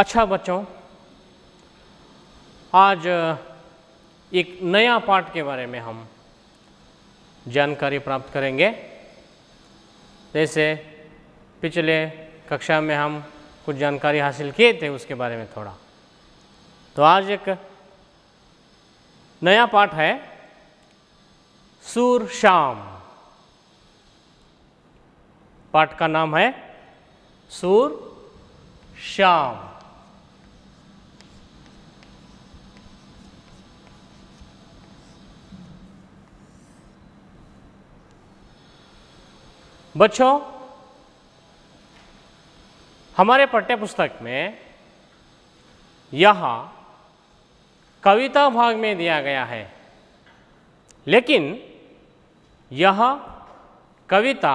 अच्छा बच्चों आज एक नया पाठ के बारे में हम जानकारी प्राप्त करेंगे जैसे पिछले कक्षा में हम कुछ जानकारी हासिल किए थे उसके बारे में थोड़ा तो आज एक नया पाठ है सूर शाम पाठ का नाम है सूर शाम बच्चों हमारे पाठ्य पुस्तक में यहाँ कविता भाग में दिया गया है लेकिन यह कविता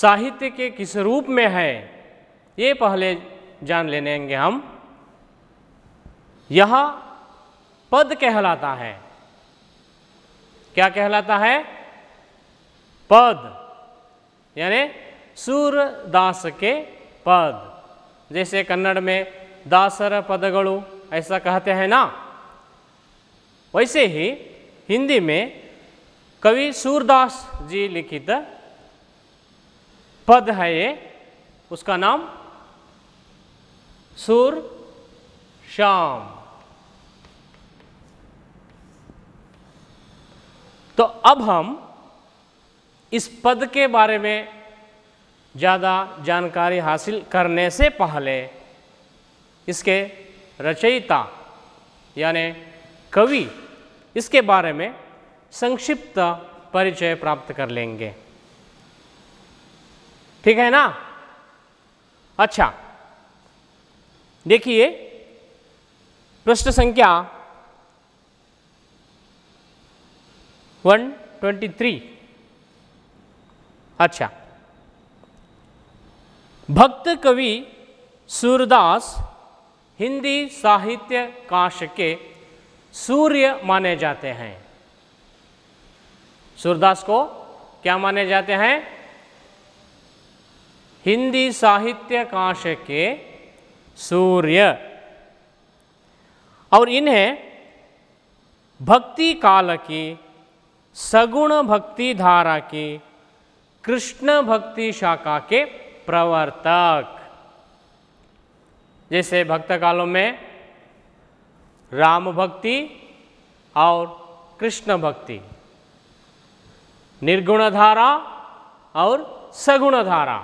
साहित्य के किस रूप में है ये पहले जान लेंगे हम यह पद कहलाता है क्या कहलाता है पद यानी सूरदास के पद जैसे कन्नड़ में दासर गणु ऐसा कहते हैं ना वैसे ही हिंदी में कवि सूरदास जी लिखित पद है ये उसका नाम सूर श्याम तो अब हम इस पद के बारे में ज़्यादा जानकारी हासिल करने से पहले इसके रचयिता यानि कवि इसके बारे में संक्षिप्त परिचय प्राप्त कर लेंगे ठीक है ना अच्छा देखिए पृष्ठ संख्या 123 अच्छा भक्त कवि सूरदास हिंदी साहित्य काश के सूर्य माने जाते हैं सूरदास को क्या माने जाते हैं हिंदी साहित्य काश के सूर्य और इन्हें भक्ति काल की सगुण भक्ति धारा की कृष्ण भक्ति शाखा के प्रवर्तक जैसे भक्त कालों में राम भक्ति और कृष्ण भक्ति निर्गुण धारा और सगुण धारा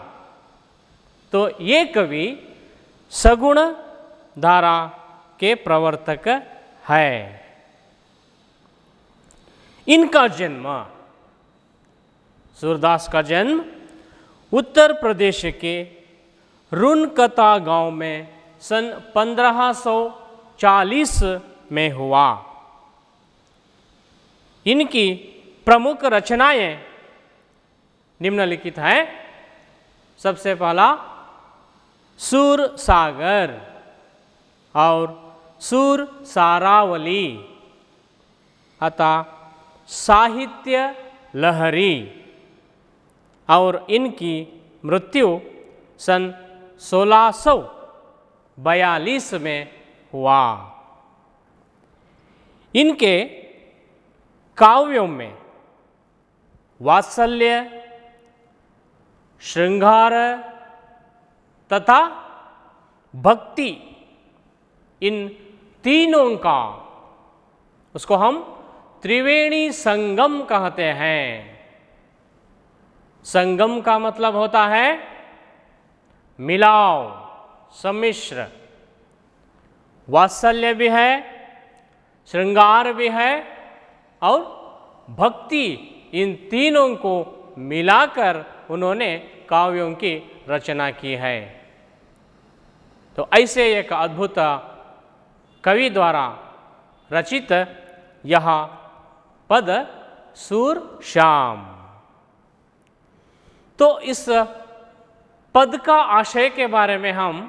तो ये कवि सगुण धारा के प्रवर्तक है इनका जन्म सूरदास का जन्म उत्तर प्रदेश के रुनकता गांव में सन 1540 में हुआ इनकी प्रमुख रचनाएं निम्नलिखित है सबसे पहला सूर सागर और सूर सारावली अतः साहित्य लहरी और इनकी मृत्यु सन 1642 में हुआ इनके काव्यों में वात्सल्य श्रृंगार तथा भक्ति इन तीनों का उसको हम त्रिवेणी संगम कहते हैं संगम का मतलब होता है मिलाव सम्मिश्र वात्सल्य भी है श्रृंगार भी है और भक्ति इन तीनों को मिलाकर उन्होंने काव्यों की रचना की है तो ऐसे एक अद्भुत कवि द्वारा रचित यह पद सूर श्याम तो इस पद का आशय के बारे में हम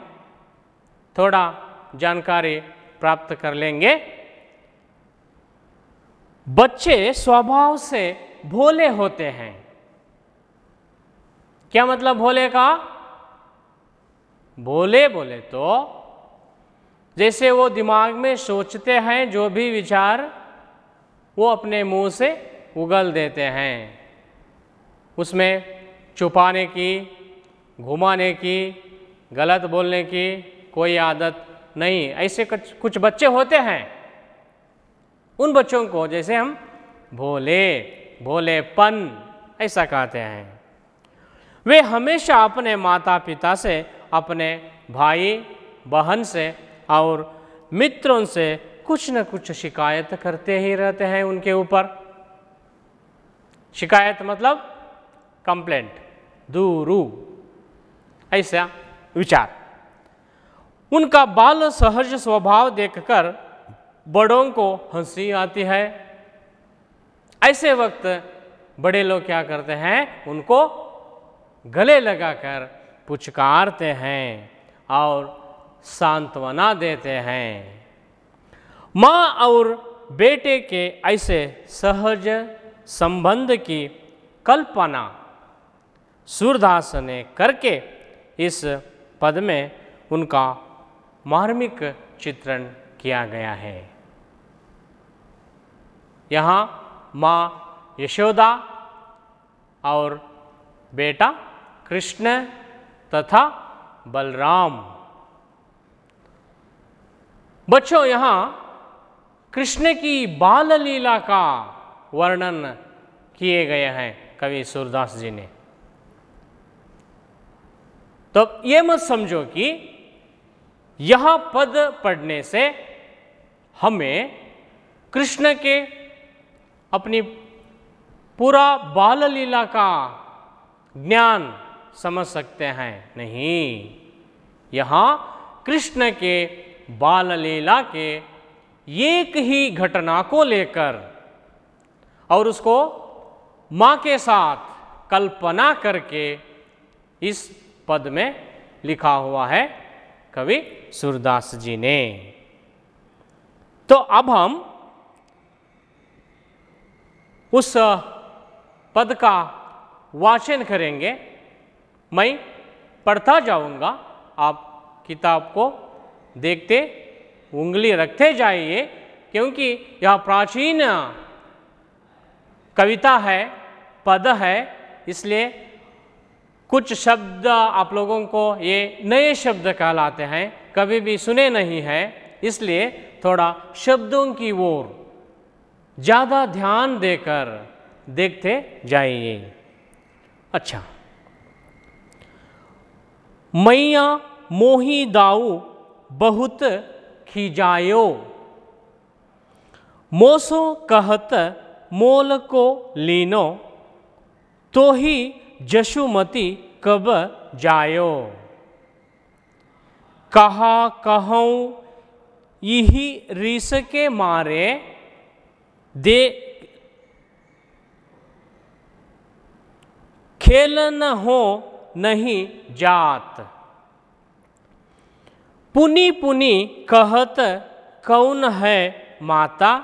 थोड़ा जानकारी प्राप्त कर लेंगे बच्चे स्वभाव से भोले होते हैं क्या मतलब भोले का भोले बोले तो जैसे वो दिमाग में सोचते हैं जो भी विचार वो अपने मुंह से उगल देते हैं उसमें छुपाने की घुमाने की गलत बोलने की कोई आदत नहीं ऐसे कुछ कुछ बच्चे होते हैं उन बच्चों को जैसे हम भोले भोलेपन ऐसा कहते हैं वे हमेशा अपने माता पिता से अपने भाई बहन से और मित्रों से कुछ न कुछ शिकायत करते ही रहते हैं उनके ऊपर शिकायत मतलब कंप्लेंट दूरू ऐसा विचार उनका बाल सहज स्वभाव देखकर बड़ों को हंसी आती है ऐसे वक्त बड़े लोग क्या करते हैं उनको गले लगाकर पुचकारते हैं और सांत्वना देते हैं माँ और बेटे के ऐसे सहज संबंध की कल्पना सूरदास ने करके इस पद में उनका मार्मिक चित्रण किया गया है यहाँ माँ यशोदा और बेटा कृष्ण तथा बलराम बच्चों यहाँ कृष्ण की बाल लीला का वर्णन किए गए हैं कवि सूरदास जी ने तो अब ये मत समझो कि यह पद पढ़ने से हमें कृष्ण के अपनी पूरा बाल लीला का ज्ञान समझ सकते हैं नहीं यहाँ कृष्ण के बाल लीला के एक ही घटना को लेकर और उसको माँ के साथ कल्पना करके इस पद में लिखा हुआ है कवि सूरदास जी ने तो अब हम उस पद का वाचन करेंगे मैं पढ़ता जाऊंगा आप किताब को देखते उंगली रखते जाइए क्योंकि यह प्राचीन कविता है पद है इसलिए कुछ शब्द आप लोगों को ये नए शब्द कहलाते हैं कभी भी सुने नहीं हैं इसलिए थोड़ा शब्दों की ओर ज़्यादा ध्यान देकर देखते जाइए अच्छा मैया मोही दाऊ बहुत खिजायो मोसो कहत मोल को लीनो तो ही जशुमती कब जायो कहा कहूँ यही रिस के मारे दे खेल न हो नहीं जात पुनि पुनि कहत कौन है माता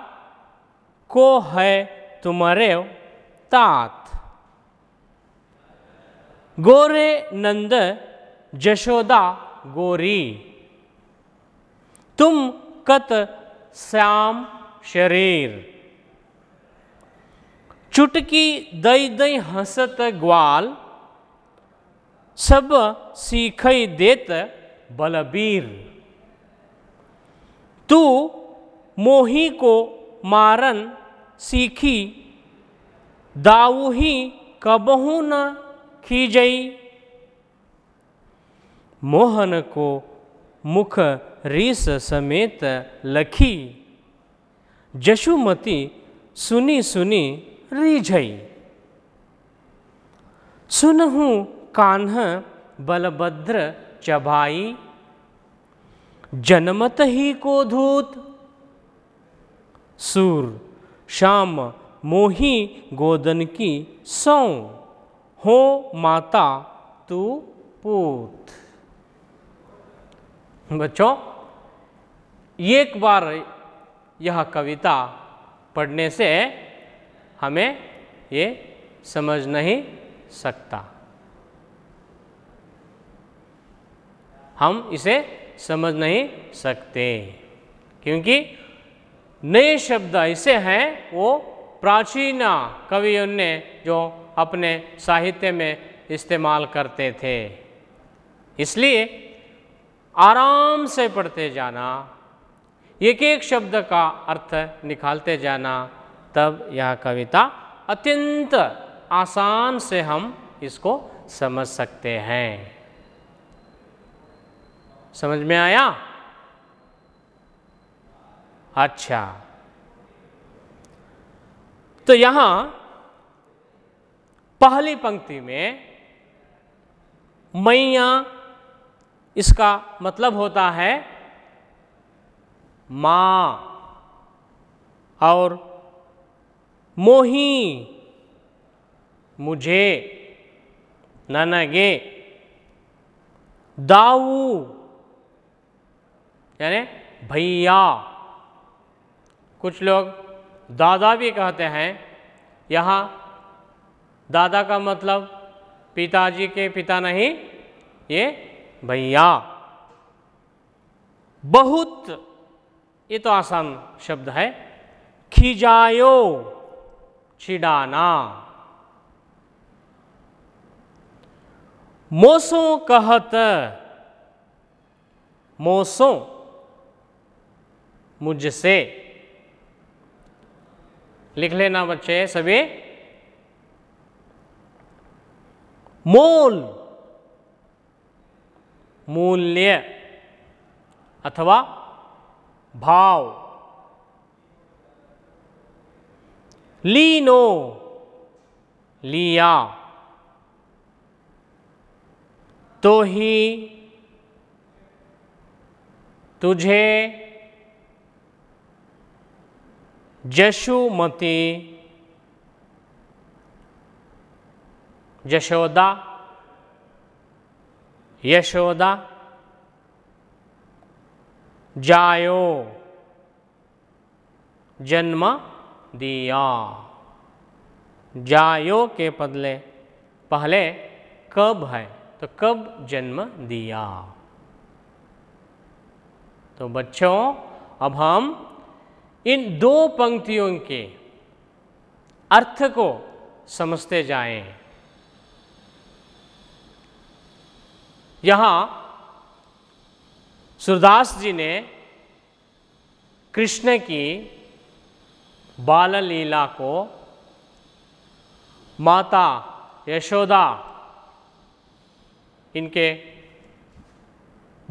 को है तुम्हारे तात गोरे नंद जशोदा गोरी तुम कत श्याम शरीर चुटकी दई दई हंसत ग्वाल सब सीख देत बलबीर तू मोही को मारन सीखी दाऊ ही कबहू न जई मोहन को मुख रीस समेत लखी जशुमती सुनी सुनी रिझई सुनहु कान्ह बलभद्र चभाई जनमत ही को धूत सूर श्याम मोही गोदन की सौ हो माता तू पूत बच्चों एक बार यह कविता पढ़ने से हमें ये समझ नहीं सकता हम इसे समझ नहीं सकते क्योंकि नए शब्द ऐसे हैं वो प्राचीन कवियों ने जो अपने साहित्य में इस्तेमाल करते थे इसलिए आराम से पढ़ते जाना एक एक शब्द का अर्थ निकालते जाना तब यह कविता अत्यंत आसान से हम इसको समझ सकते हैं समझ में आया अच्छा तो यहाँ पहली पंक्ति में मैया इसका मतलब होता है माँ और मोही मुझे ननगे दाऊ यानी भैया कुछ लोग दादा भी कहते हैं यहाँ दादा का मतलब पिताजी के पिता नहीं ये भैया बहुत ये तो आसान शब्द है खिजायो छिड़ाना मोसो कहत मोसो मुझसे लिख लेना बच्चे सभी मोल मूल्य अथवा भाव लीनो लिया तो ही तुझे जशुमती यशोदा यशोदा जायो जन्म दिया जायो के बदले पहले कब है तो कब जन्म दिया तो बच्चों अब हम इन दो पंक्तियों के अर्थ को समझते जाएं यहाँ सुरदास जी ने कृष्ण की बाल लीला को माता यशोदा इनके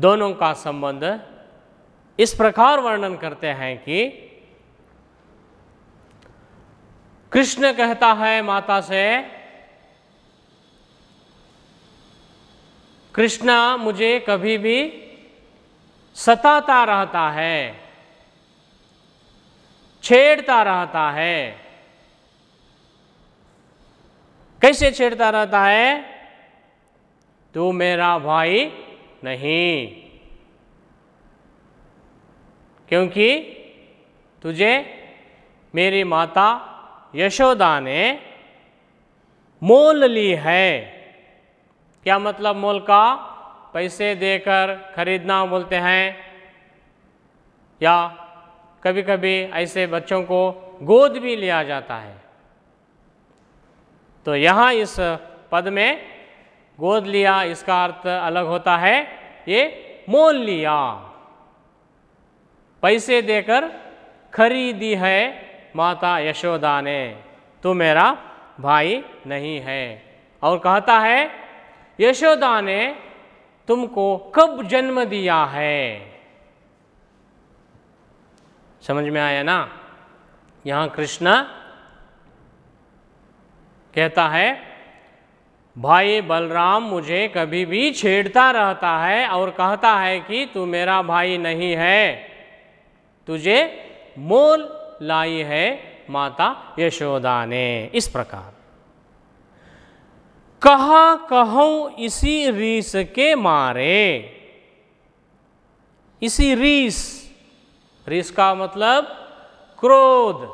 दोनों का संबंध इस प्रकार वर्णन करते हैं कि कृष्ण कहता है माता से कृष्णा मुझे कभी भी सताता रहता है छेड़ता रहता है कैसे छेड़ता रहता है तू मेरा भाई नहीं क्योंकि तुझे मेरी माता यशोदा ने मोल ली है क्या मतलब मोल का पैसे देकर खरीदना बोलते हैं या कभी कभी ऐसे बच्चों को गोद भी लिया जाता है तो यहाँ इस पद में गोद लिया इसका अर्थ अलग होता है ये मोल लिया पैसे देकर खरीदी है माता यशोदा ने तू मेरा भाई नहीं है और कहता है यशोदा ने तुमको कब जन्म दिया है समझ में आया ना यहाँ कृष्ण कहता है भाई बलराम मुझे कभी भी छेड़ता रहता है और कहता है कि तू मेरा भाई नहीं है तुझे मोल लाई है माता यशोदा ने इस प्रकार कहा कहो इसी रीस के मारे इसी रीस रीस का मतलब क्रोध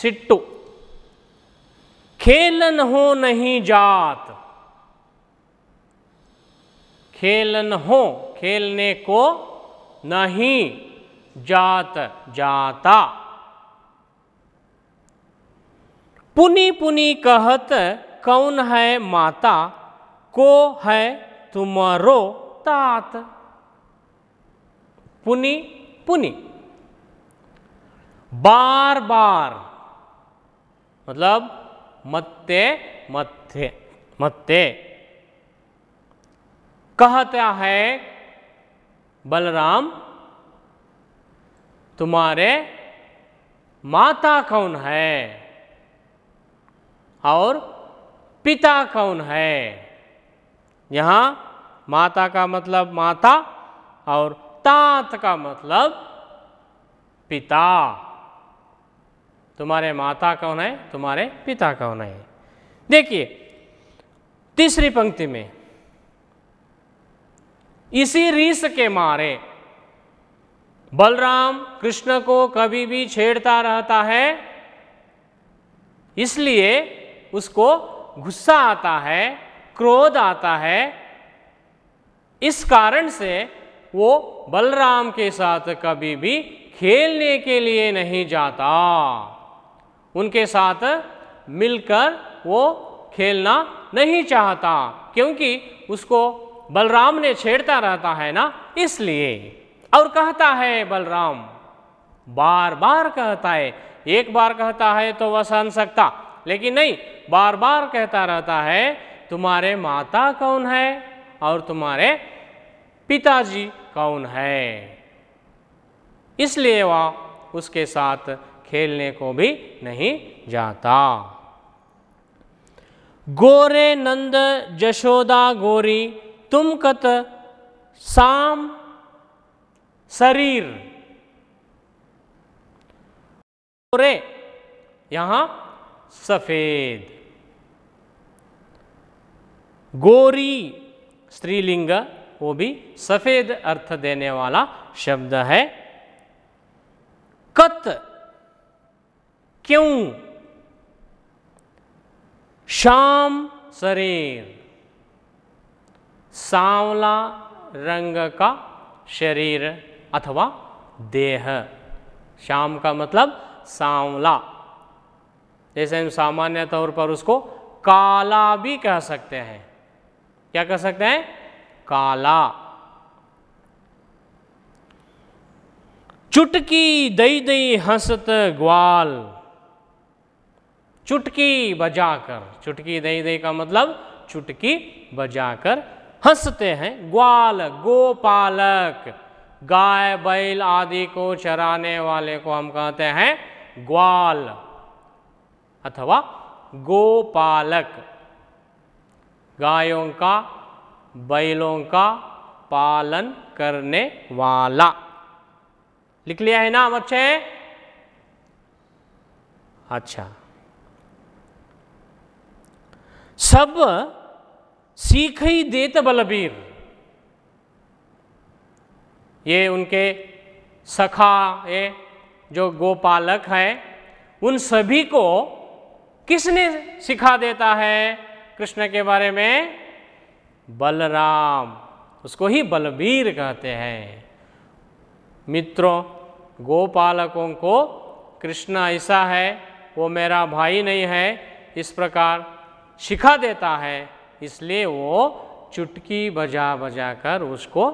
सिट्टू खेलन हो नहीं जात खेलन हो खेलने को नहीं जात जाता पुनि पुनि कहत कौन है माता को है तुम्हारो तात पुनि पुनि बार बार मतलब मत्ते मत्ते मत्ते कहता है बलराम तुम्हारे माता कौन है और पिता कौन है यहाँ माता का मतलब माता और तात का मतलब पिता तुम्हारे माता कौन है तुम्हारे पिता कौन है देखिए तीसरी पंक्ति में इसी रीस के मारे बलराम कृष्ण को कभी भी छेड़ता रहता है इसलिए उसको गुस्सा आता है क्रोध आता है इस कारण से वो बलराम के साथ कभी भी खेलने के लिए नहीं जाता उनके साथ मिलकर वो खेलना नहीं चाहता क्योंकि उसको बलराम ने छेड़ता रहता है ना इसलिए और कहता है बलराम बार बार कहता है एक बार कहता है तो वह सहन सकता लेकिन नहीं बार बार कहता रहता है तुम्हारे माता कौन है और तुम्हारे पिताजी कौन है इसलिए वह उसके साथ खेलने को भी नहीं जाता गोरे नंद जशोदा गोरी तुम कत साम शरीर गोरे यहां सफ़ेद गोरी स्त्रीलिंग वो भी सफ़ेद अर्थ देने वाला शब्द है कत क्यों शाम शरीर सांवला रंग का शरीर अथवा देह शाम का मतलब सांवला जैसे हम सामान्य तौर पर उसको काला भी कह सकते हैं क्या कह सकते हैं काला चुटकी दई दई हंसत ग्वाल चुटकी बजाकर चुटकी दई दई का मतलब चुटकी बजाकर हंसते हैं ग्वाल गोपालक गाय बैल आदि को चराने वाले को हम कहते हैं ग्वाल अथवा गोपालक गायों का बैलों का पालन करने वाला लिख लिया है नाम अच्छे अच्छा सब सीख ही देत बलबीर ये उनके सखा ये जो गोपालक हैं उन सभी को किसने सिखा देता है कृष्ण के बारे में बलराम उसको ही बलबीर कहते हैं मित्रों गोपालकों को कृष्ण ऐसा है वो मेरा भाई नहीं है इस प्रकार सिखा देता है इसलिए वो चुटकी बजा बजा कर उसको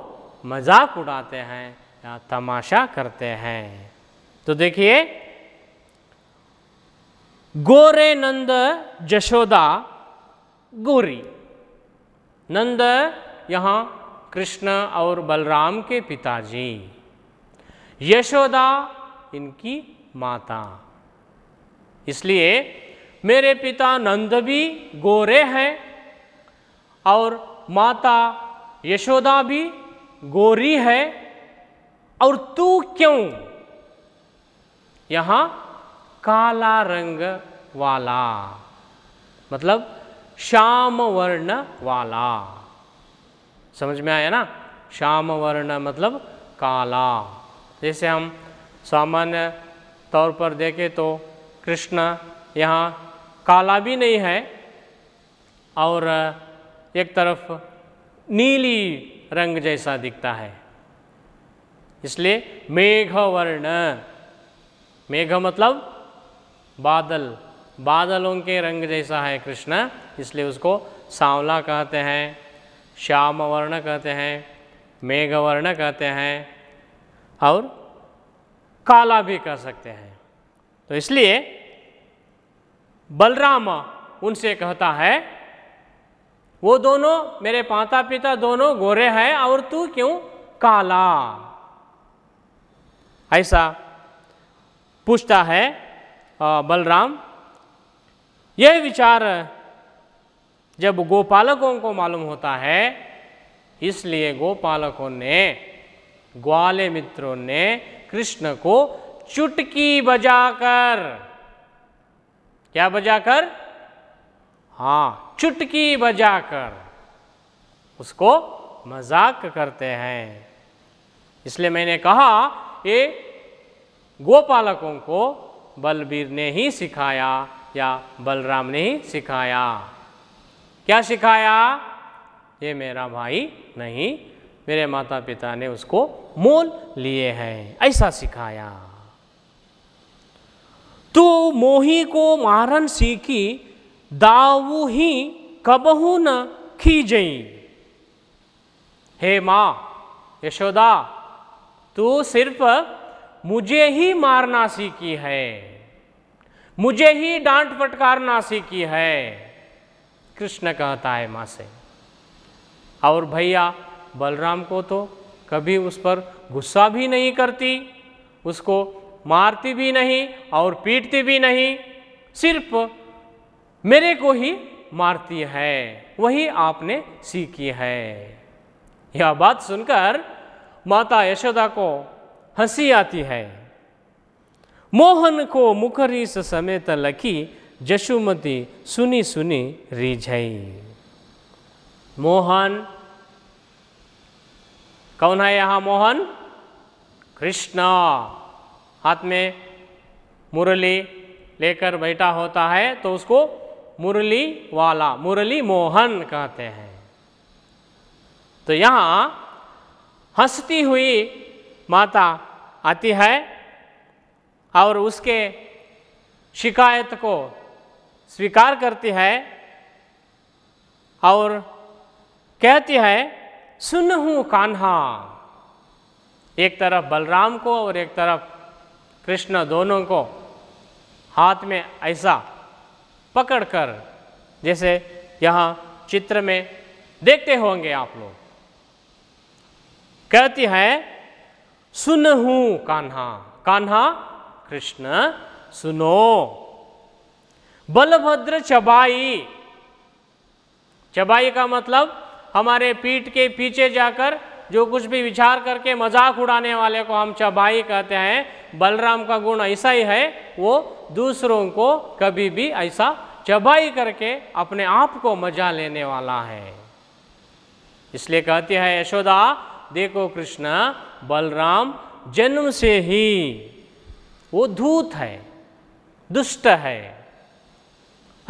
मजाक उड़ाते हैं या तमाशा करते हैं तो देखिए गोरे नंद जशोदा गोरी नंद यहाँ कृष्ण और बलराम के पिताजी यशोदा इनकी माता इसलिए मेरे पिता नंद भी गोरे हैं और माता यशोदा भी गोरी है और तू क्यों यहाँ काला रंग वाला मतलब श्याम वर्ण वाला समझ में आया ना श्याम वर्ण मतलब काला जैसे हम सामान्य तौर पर देखें तो कृष्ण यहाँ काला भी नहीं है और एक तरफ नीली रंग जैसा दिखता है इसलिए मेघ वर्ण मेघ मतलब बादल बादलों के रंग जैसा है कृष्ण इसलिए उसको सांवला कहते हैं श्याम वर्ण कहते हैं मेघवर्ण कहते हैं और काला भी कह सकते हैं तो इसलिए बलराम उनसे कहता है वो दोनों मेरे माता पिता दोनों गोरे हैं और तू क्यों काला ऐसा पूछता है बलराम यह विचार जब गोपालकों को मालूम होता है इसलिए गोपालकों ने ग्वाले मित्रों ने कृष्ण को चुटकी बजाकर क्या बजाकर हां चुटकी बजाकर उसको मजाक करते हैं इसलिए मैंने कहा ये गोपालकों को बलबीर ने ही सिखाया या बलराम ने ही सिखाया क्या सिखाया ये मेरा भाई नहीं मेरे माता पिता ने उसको मोल लिए हैं ऐसा सिखाया तो मोही को मारन सीखी दाऊ ही कबहू न खीजई हे माँ यशोदा तू सिर्फ मुझे ही मारना सीखी है मुझे ही डांट फटकारना सीखी है कृष्ण कहता है माँ से और भैया बलराम को तो कभी उस पर गुस्सा भी नहीं करती उसको मारती भी नहीं और पीटती भी नहीं सिर्फ मेरे को ही मारती है वही आपने सीखी है यह बात सुनकर माता यशोदा को हंसी आती है मोहन को से समेत लखी जशुमती सुनी सुनी रिझई मोहन कौन है यहां मोहन कृष्णा हाथ में मुरली लेकर बैठा होता है तो उसको मुरली वाला मुरली मोहन कहते हैं तो यहां हंसती हुई माता आती है और उसके शिकायत को स्वीकार करती है और कहती है सुन हूँ कान्हा एक तरफ बलराम को और एक तरफ कृष्ण दोनों को हाथ में ऐसा पकड़कर जैसे यहाँ चित्र में देखते होंगे आप लोग कहती है सुनहू कान्हा कान्हा कृष्ण सुनो बलभद्र चबाई चबाई का मतलब हमारे पीठ के पीछे जाकर जो कुछ भी विचार करके मजाक उड़ाने वाले को हम चबाई कहते हैं बलराम का गुण ऐसा ही है वो दूसरों को कभी भी ऐसा चबाई करके अपने आप को मजा लेने वाला है इसलिए कहती है यशोदा देखो कृष्ण बलराम जन्म से ही वो धूत है दुष्ट है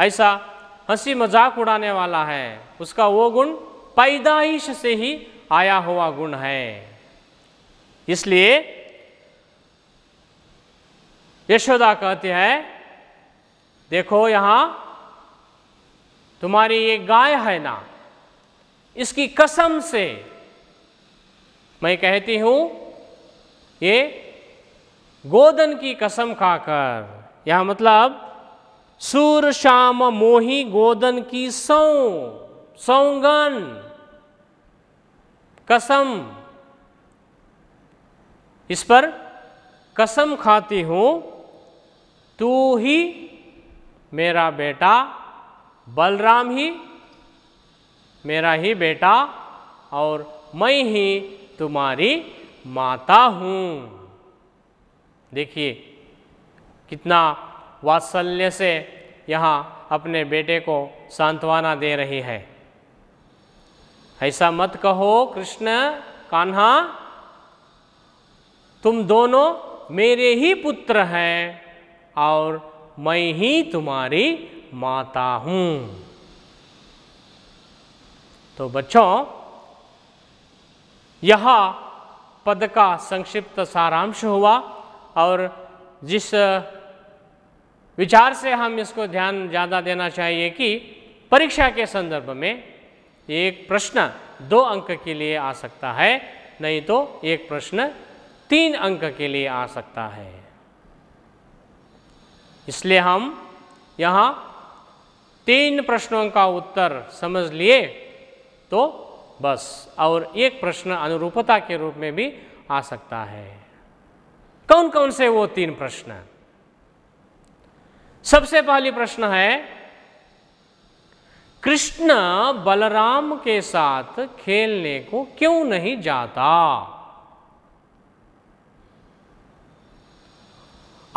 ऐसा हंसी मजाक उड़ाने वाला है उसका वो गुण पैदाइश से ही आया हुआ गुण है इसलिए यशोदा कहते हैं देखो यहां तुम्हारी ये गाय है ना इसकी कसम से मैं कहती हूँ ये गोदन की कसम खाकर यह मतलब सूर श्याम मोही गोदन की सौ सौगन कसम इस पर कसम खाती हूँ तू ही मेरा बेटा बलराम ही मेरा ही बेटा और मैं ही तुम्हारी माता हूँ देखिए कितना वात्सल्य से यहाँ अपने बेटे को सांत्वना दे रही है ऐसा मत कहो कृष्ण कान्हा तुम दोनों मेरे ही पुत्र हैं और मैं ही तुम्हारी माता हूँ तो बच्चों यह पद का संक्षिप्त सारांश हुआ और जिस विचार से हम इसको ध्यान ज़्यादा देना चाहिए कि परीक्षा के संदर्भ में एक प्रश्न दो अंक के लिए आ सकता है नहीं तो एक प्रश्न तीन अंक के लिए आ सकता है इसलिए हम यहाँ तीन प्रश्नों का उत्तर समझ लिए तो बस और एक प्रश्न अनुरूपता के रूप में भी आ सकता है कौन कौन से वो तीन प्रश्न सबसे पहली प्रश्न है कृष्ण बलराम के साथ खेलने को क्यों नहीं जाता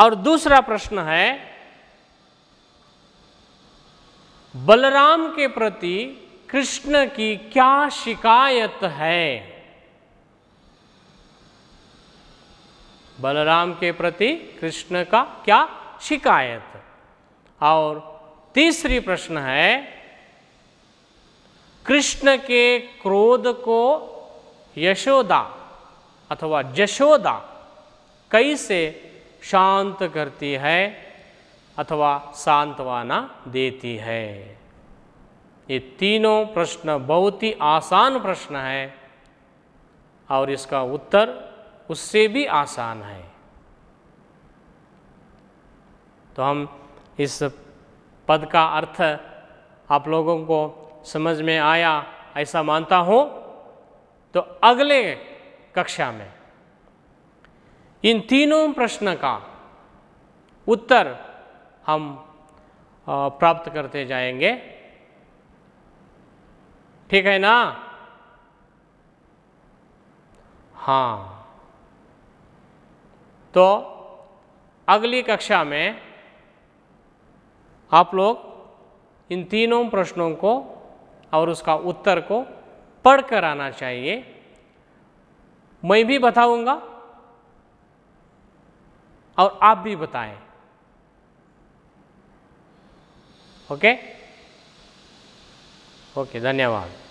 और दूसरा प्रश्न है बलराम के प्रति कृष्ण की क्या शिकायत है बलराम के प्रति कृष्ण का क्या शिकायत और तीसरी प्रश्न है कृष्ण के क्रोध को यशोदा अथवा जशोदा कैसे शांत करती है अथवा सांत्वना देती है ये तीनों प्रश्न बहुत ही आसान प्रश्न है और इसका उत्तर उससे भी आसान है तो हम इस पद का अर्थ आप लोगों को समझ में आया ऐसा मानता हूँ तो अगले कक्षा में इन तीनों प्रश्न का उत्तर हम प्राप्त करते जाएंगे ठीक है ना हाँ तो अगली कक्षा में आप लोग इन तीनों प्रश्नों को और उसका उत्तर को पढ़ कर आना चाहिए मैं भी बताऊंगा और आप भी बताएं ओके okay? ओके धन्यवाद